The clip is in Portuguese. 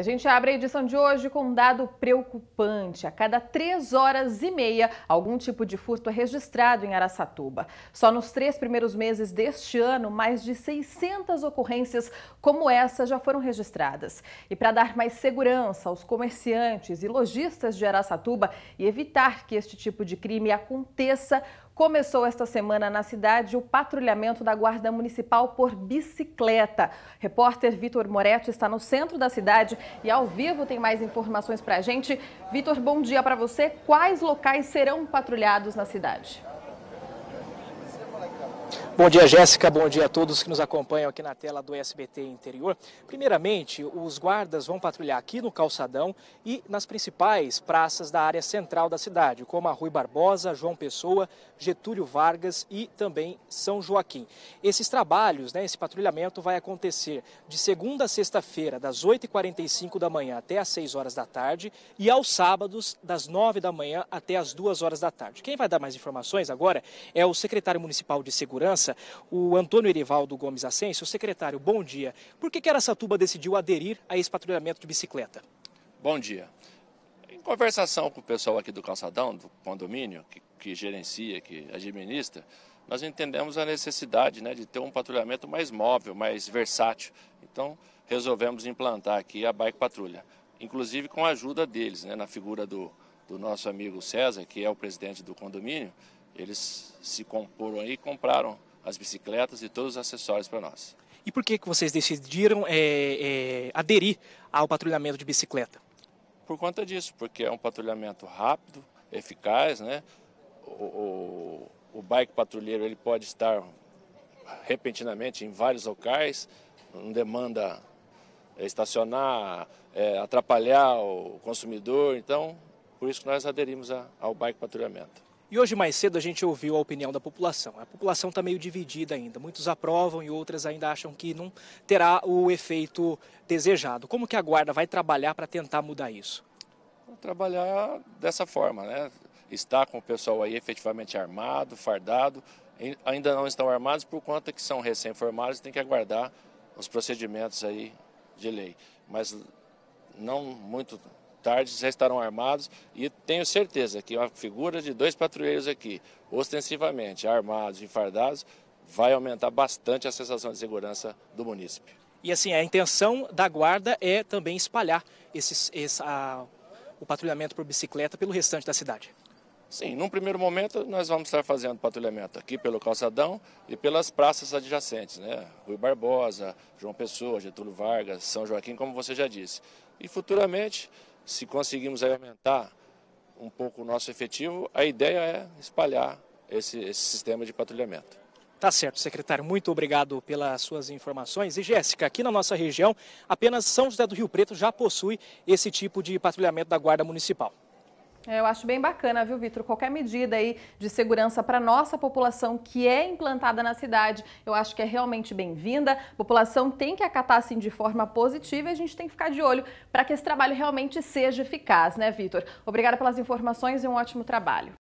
a gente abre a edição de hoje com um dado preocupante. A cada três horas e meia, algum tipo de furto é registrado em Araçatuba. Só nos três primeiros meses deste ano, mais de 600 ocorrências como essa já foram registradas. E para dar mais segurança aos comerciantes e lojistas de Araçatuba e evitar que este tipo de crime aconteça, Começou esta semana na cidade o patrulhamento da Guarda Municipal por bicicleta. Repórter Vitor Moretti está no centro da cidade e ao vivo tem mais informações para a gente. Vitor, bom dia para você. Quais locais serão patrulhados na cidade? Bom dia, Jéssica. Bom dia a todos que nos acompanham aqui na tela do SBT Interior. Primeiramente, os guardas vão patrulhar aqui no calçadão e nas principais praças da área central da cidade, como a Rui Barbosa, João Pessoa, Getúlio Vargas e também São Joaquim. Esses trabalhos, né, esse patrulhamento vai acontecer de segunda a sexta-feira, das 8h45 da manhã até as 6 horas da tarde, e aos sábados, das 9 da manhã até as 2 horas da tarde. Quem vai dar mais informações agora é o secretário municipal de Segurança o Antônio Erivaldo Gomes Ascenso. Secretário, bom dia. Por que Aracatuba decidiu aderir a esse patrulhamento de bicicleta? Bom dia. Em conversação com o pessoal aqui do calçadão, do condomínio, que, que gerencia, que administra, nós entendemos a necessidade né, de ter um patrulhamento mais móvel, mais versátil. Então, resolvemos implantar aqui a Bike Patrulha, inclusive com a ajuda deles, né, na figura do, do nosso amigo César, que é o presidente do condomínio. Eles se comporam aí e compraram as bicicletas e todos os acessórios para nós. E por que, que vocês decidiram é, é, aderir ao patrulhamento de bicicleta? Por conta disso, porque é um patrulhamento rápido, eficaz, né? O, o, o bike patrulheiro ele pode estar repentinamente em vários locais, não demanda estacionar, é, atrapalhar o consumidor. Então, por isso que nós aderimos a, ao bike patrulhamento. E hoje mais cedo a gente ouviu a opinião da população. A população está meio dividida ainda. Muitos aprovam e outras ainda acham que não terá o efeito desejado. Como que a guarda vai trabalhar para tentar mudar isso? Vou trabalhar dessa forma, né? Está com o pessoal aí efetivamente armado, fardado. Ainda não estão armados por conta que são recém-formados e tem que aguardar os procedimentos aí de lei. Mas não muito tarde já estarão armados e tenho certeza que a figura de dois patrulheiros aqui, ostensivamente armados e fardados, vai aumentar bastante a sensação de segurança do município. E assim, a intenção da guarda é também espalhar esses, esse, o patrulhamento por bicicleta pelo restante da cidade. Sim, num primeiro momento nós vamos estar fazendo patrulhamento aqui pelo calçadão e pelas praças adjacentes, né? Rui Barbosa, João Pessoa, Getúlio Vargas, São Joaquim, como você já disse. E futuramente se conseguimos aumentar um pouco o nosso efetivo, a ideia é espalhar esse, esse sistema de patrulhamento. Tá certo, secretário. Muito obrigado pelas suas informações. E Jéssica, aqui na nossa região, apenas São José do Rio Preto já possui esse tipo de patrulhamento da Guarda Municipal. É, eu acho bem bacana, viu, Vitor? Qualquer medida aí de segurança para nossa população que é implantada na cidade, eu acho que é realmente bem-vinda. A população tem que acatar assim de forma positiva e a gente tem que ficar de olho para que esse trabalho realmente seja eficaz, né, Vitor? Obrigada pelas informações e um ótimo trabalho.